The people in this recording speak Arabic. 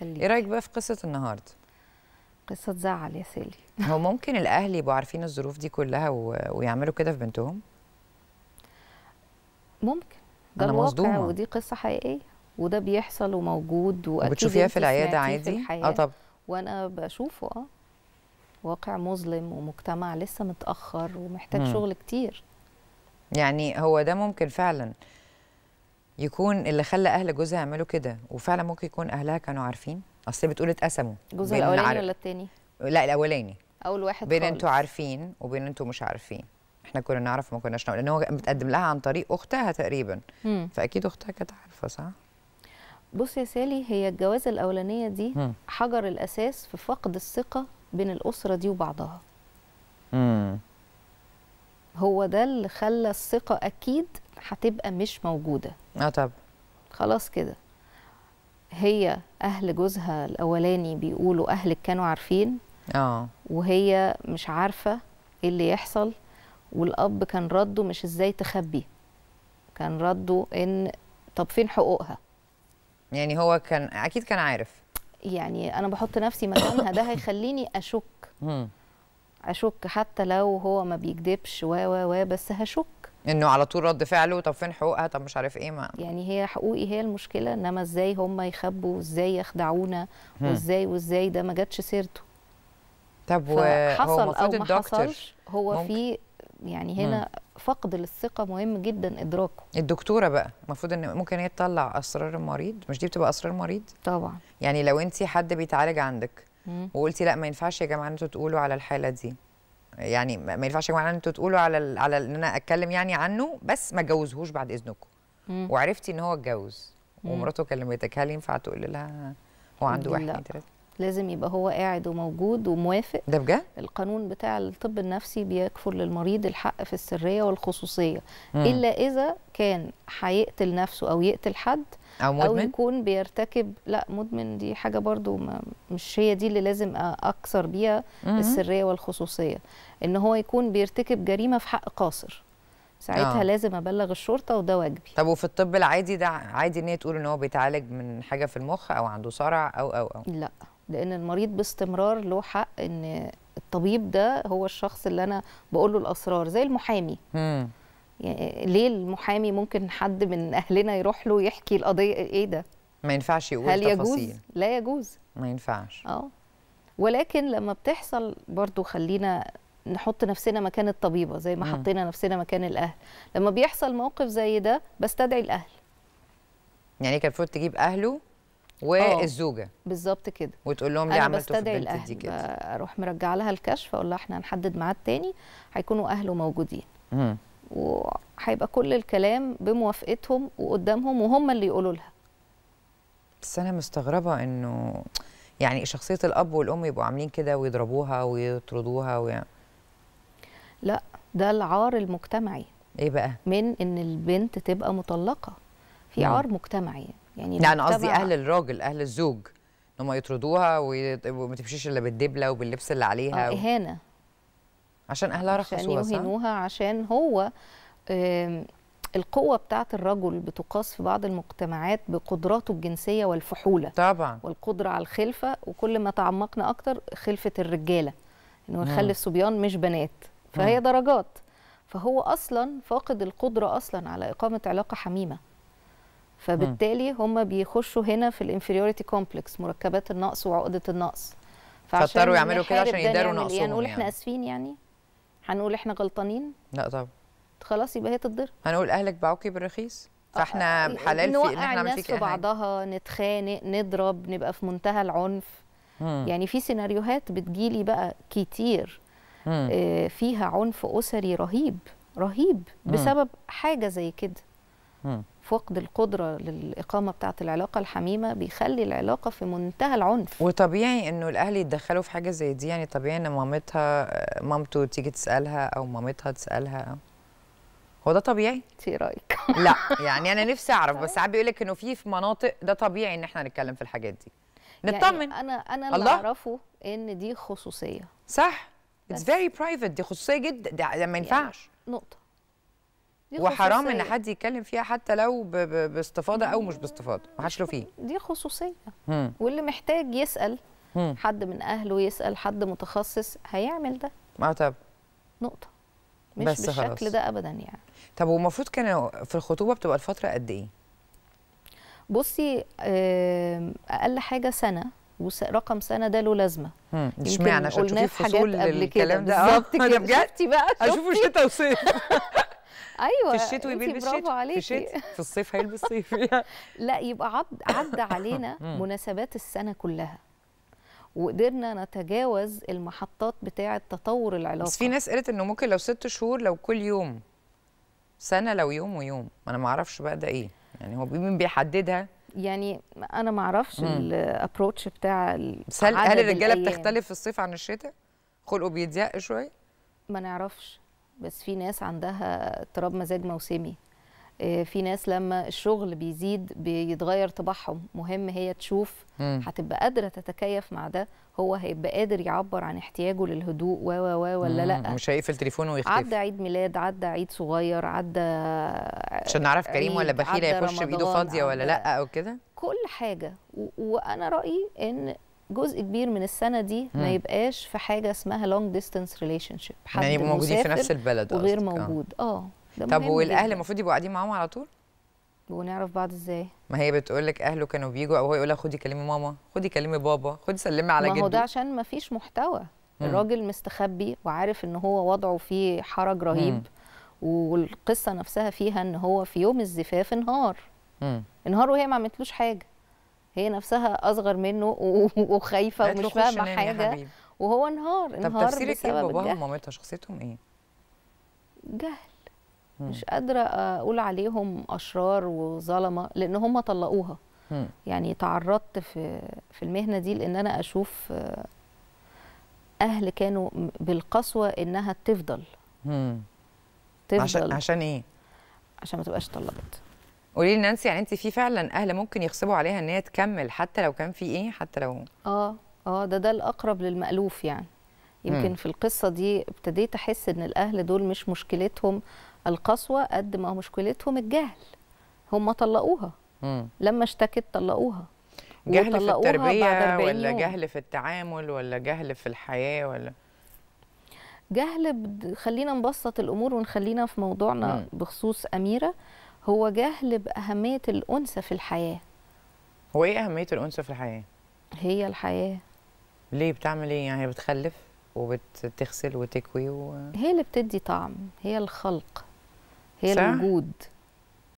خليك ايه رايك بقى في قصه النهارده قصه تزعل يا سالي هو ممكن الاهل يبقوا عارفين الظروف دي كلها و... ويعملوا كده في بنتهم ممكن ده أنا الواقع مصدومة. ودي قصه حقيقيه وده بيحصل وموجود بتشوفيها في العياده عادي اه طب وانا بشوفه اه واقع مظلم ومجتمع لسه متاخر ومحتاج مم. شغل كتير يعني هو ده ممكن فعلا يكون اللي خلى اهل جوزها يعملوا كده وفعلا ممكن يكون اهلها كانوا عارفين اصل بتقول اتقسموا جوزها الاولاني عارف. ولا الثاني لا الاولاني اول واحد بين انتوا عارفين وبين انتوا مش عارفين احنا كنا نعرف ما كناش نعرف لان هو متقدم لها عن طريق اختها تقريبا مم. فاكيد اختها كانت عارفه صح بص يا سالي هي الجواز الاولانيه دي مم. حجر الاساس في فقد الثقه بين الاسره دي وبعضها مم. هو ده اللي خلى الثقه اكيد هتبقى مش موجوده اه طبعا خلاص كده هي اهل جوزها الاولاني بيقولوا اهلك كانوا عارفين اه وهي مش عارفه ايه اللي يحصل والاب كان رده مش ازاي تخبي كان رده ان طب فين حقوقها يعني هو كان اكيد كان عارف يعني انا بحط نفسي مكانها ده هيخليني اشك اشك حتى لو هو ما بيكذبش و و و بس هشك انه على طول رد فعله طب فين حقوقها طب مش عارف ايه ما يعني هي حقوقي هي المشكله انما ازاي هم يخبوا ازاي يخدعونا وازاي وازاي ده ما جاتش سيرته طب وهو المفروض الدكتور حصلش هو ممكن. في يعني هنا مم. فقد للثقه مهم جدا ادراكه الدكتوره بقى المفروض ان ممكن هي تطلع اسرار المريض مش دي بتبقى اسرار المريض طبعا يعني لو انت حد بيتعالج عندك مم. وقلتي لا ما ينفعش يا جماعه انتوا تقولوا على الحاله دي يعني ما ينفعش يا جماعه انتوا تقولوا على على ان انا اتكلم يعني عنه بس ما اتجوزهوش بعد اذنكم وعرفتي ان هو اتجوز ومراته كلمتك هل ينفع تقول لها هو عنده واحد اتنين لازم يبقى هو قاعد وموجود وموافق ده بجد القانون بتاع الطب النفسي بيكفر للمريض الحق في السريه والخصوصيه مم. الا اذا كان هيقتل نفسه او يقتل حد أو, مدمن؟ أو يكون بيرتكب لا مدمن دي حاجة برضو ما مش هي دي اللي لازم أكثر بيها السرية والخصوصية إن هو يكون بيرتكب جريمة في حق قاصر ساعتها آه. لازم ابلغ الشرطه وده واجبي طب وفي الطب العادي ده عادي ان هي تقول ان هو بيتعالج من حاجه في المخ او عنده صرع او او او لا لان المريض باستمرار له حق ان الطبيب ده هو الشخص اللي انا بقول له الاسرار زي المحامي مم. يعني ليه المحامي ممكن حد من اهلنا يروح له يحكي القضيه ايه ده ما ينفعش يقول هل تفاصيل يجوز؟ لا يجوز ما ينفعش اه ولكن لما بتحصل برضو خلينا نحط نفسنا مكان الطبيبه زي ما م. حطينا نفسنا مكان الاهل لما بيحصل موقف زي ده بستدعي الاهل يعني كان المفروض تجيب اهله آه. والزوجه بالظبط كده وتقول لهم ليه عملتوا في البنت دي كده اروح مرجعه لها الكشف اقول لها احنا هنحدد ميعاد تاني هيكونوا اهله موجودين مم. وهيبقى كل الكلام بموافقتهم وقدامهم وهم اللي يقولوا لها بس انا مستغربه انه يعني شخصيه الاب والام يبقوا عاملين كده ويضربوها ويطردوها ويعني لا ده العار المجتمعي ايه بقى من ان البنت تبقى مطلقه في مم. عار مجتمعي يعني لا انا قصدي اهل الراجل اهل الزوج ان هم يطردوها وما تمشيش الا بالدبله وباللبس اللي عليها آه و... اهانه عشان اهلها رخصوها عشان يوهنوها عشان هو القوة بتاعة الرجل بتقاس في بعض المجتمعات بقدراته الجنسية والفحولة طبعا والقدرة على الخلفة وكل ما تعمقنا أكتر خلفة الرجالة إنه يخلف صبيان مش بنات فهي مم. درجات فهو أصلا فاقد القدرة أصلا على إقامة علاقة حميمة فبالتالي هم بيخشوا هنا في الانفيريوريتي كومبلكس مركبات النقص وعقدة النقص فاضطروا يعملوا كده عشان يداروا يعني، نقصهم يعني نقول احنا اسفين يعني هنقول احنا غلطانين لا طبعا خلاص يبقى هي تتضرب هنقول اهلك باعوكي بالرخيص فاحنا آه، آه، حلال في ان احنا نعمل في بعضها نتخانق نضرب نبقى في منتهى العنف مم. يعني في سيناريوهات بتجيلي بقى كتير مم. آه، فيها عنف اسري رهيب رهيب بسبب مم. حاجه زي كده فقد القدرة للإقامة بتاعة العلاقة الحميمة بيخلي العلاقة في منتهى العنف وطبيعي إنه الأهل يتدخلوا في حاجة زي دي يعني طبيعي إن مامتها مامته تيجي تسألها أو مامتها تسألها هو ده طبيعي؟ إيه رايك؟ لا يعني انا نفسي اعرف بس ساعات بيقول لك انه في في مناطق ده طبيعي ان احنا نتكلم في الحاجات دي. يعني نطمن يعني انا انا اللي اعرفه ان دي خصوصيه صح اتس فيري برايفت دي خصوصيه جدا ده ما يعني ينفعش يعني نقطه وحرام ان حد يتكلم فيها حتى لو باستفاضه او مش باستفاضه ما حدش له فيه دي خصوصيه مم. واللي محتاج يسال مم. حد من اهله يسال حد متخصص هيعمل ده ما طب نقطه مش بس بالشكل خلاص. ده ابدا يعني طب والمفروض كان في الخطوبه بتبقى الفتره قد ايه بصي اقل حاجه سنه ورقم سنه ده له لازمه مش معنى عشان تشوفي فصول الكلام ده اه بالظبط كده بجد بقى اشوفه شتا وصيف ايوه في الشتوي بيلبس شتوي في الشتاء في الصيف هيلبس صيف يعني. لا يبقى عد عدى علينا مناسبات السنه كلها وقدرنا نتجاوز المحطات بتاعه تطور العلاقه بس في ناس قالت انه ممكن لو ست شهور لو كل يوم سنه لو يوم ويوم انا ما اعرفش بقى ده ايه يعني هو مين بيحددها يعني انا ما اعرفش الابروتش بتاع هل الرجاله بتختلف في الصيف عن الشتاء خلقه بيضيق شويه ما نعرفش بس في ناس عندها اضطراب مزاج موسمي آه، في ناس لما الشغل بيزيد بيتغير طباعهم مهم هي تشوف هتبقى قادره تتكيف مع ده هو هيبقى قادر يعبر عن احتياجه للهدوء و و و ولا لا مش هيقفل تليفونه ويختفي عدى عيد ميلاد عدى عيد صغير عدى عشان نعرف كريم ولا بخيل هيخش بايده فاضيه ولا لا او كده كل حاجه وانا رايي ان جزء كبير من السنه دي ما يبقاش في حاجه اسمها لونج ديستانس ريليشن شيب يعني يبقوا موجودين في نفس البلد وغير أصدق. آه. موجود اه طب والاهل المفروض يبقوا قاعدين معاهم على طول ونعرف بعض ازاي ما هي بتقول لك اهله كانوا بيجوا او هو يقول لها خدي كلمي ماما خدي كلمي بابا خدي سلمي على جده ما هو ده عشان ما فيش محتوى مم. الراجل مستخبي وعارف ان هو وضعه فيه حرج رهيب مم. والقصه نفسها فيها ان هو في يوم الزفاف انهار انهار وهي ما عملتلوش حاجه هي نفسها اصغر منه وخايفه ومش فاهمه حاجه وهو انهار انهار طب تفسيرك ايه باباها ومامتها شخصيتهم ايه؟ جهل مم. مش قادره اقول عليهم اشرار وظلمه لان هم طلقوها مم. يعني تعرضت في في المهنه دي لان انا اشوف آه، اهل كانوا بالقسوه انها تفضل مم. تفضل عشان, عشان ايه؟ عشان ما تبقاش طلقت قولي لي نانسي يعني انت في فعلا اهل ممكن يغصبوا عليها ان هي تكمل حتى لو كان في ايه حتى لو اه اه ده ده الاقرب للمالوف يعني يمكن م. في القصه دي ابتديت احس ان الاهل دول مش مشكلتهم القسوه قد ما مشكلتهم الجهل هم طلقوها م. لما اشتكت طلقوها جهل في التربيه ولا يوم. جهل في التعامل ولا جهل في الحياه ولا جهل خلينا نبسط الامور ونخلينا في موضوعنا م. بخصوص اميره هو جهل بأهمية الأنثى في الحياة هو إيه أهمية الأنثى في الحياة؟ هي الحياة ليه بتعمل إيه؟ يعني بتخلف وبتغسل وتكوي و... هي اللي بتدي طعم هي الخلق هي صح؟ الوجود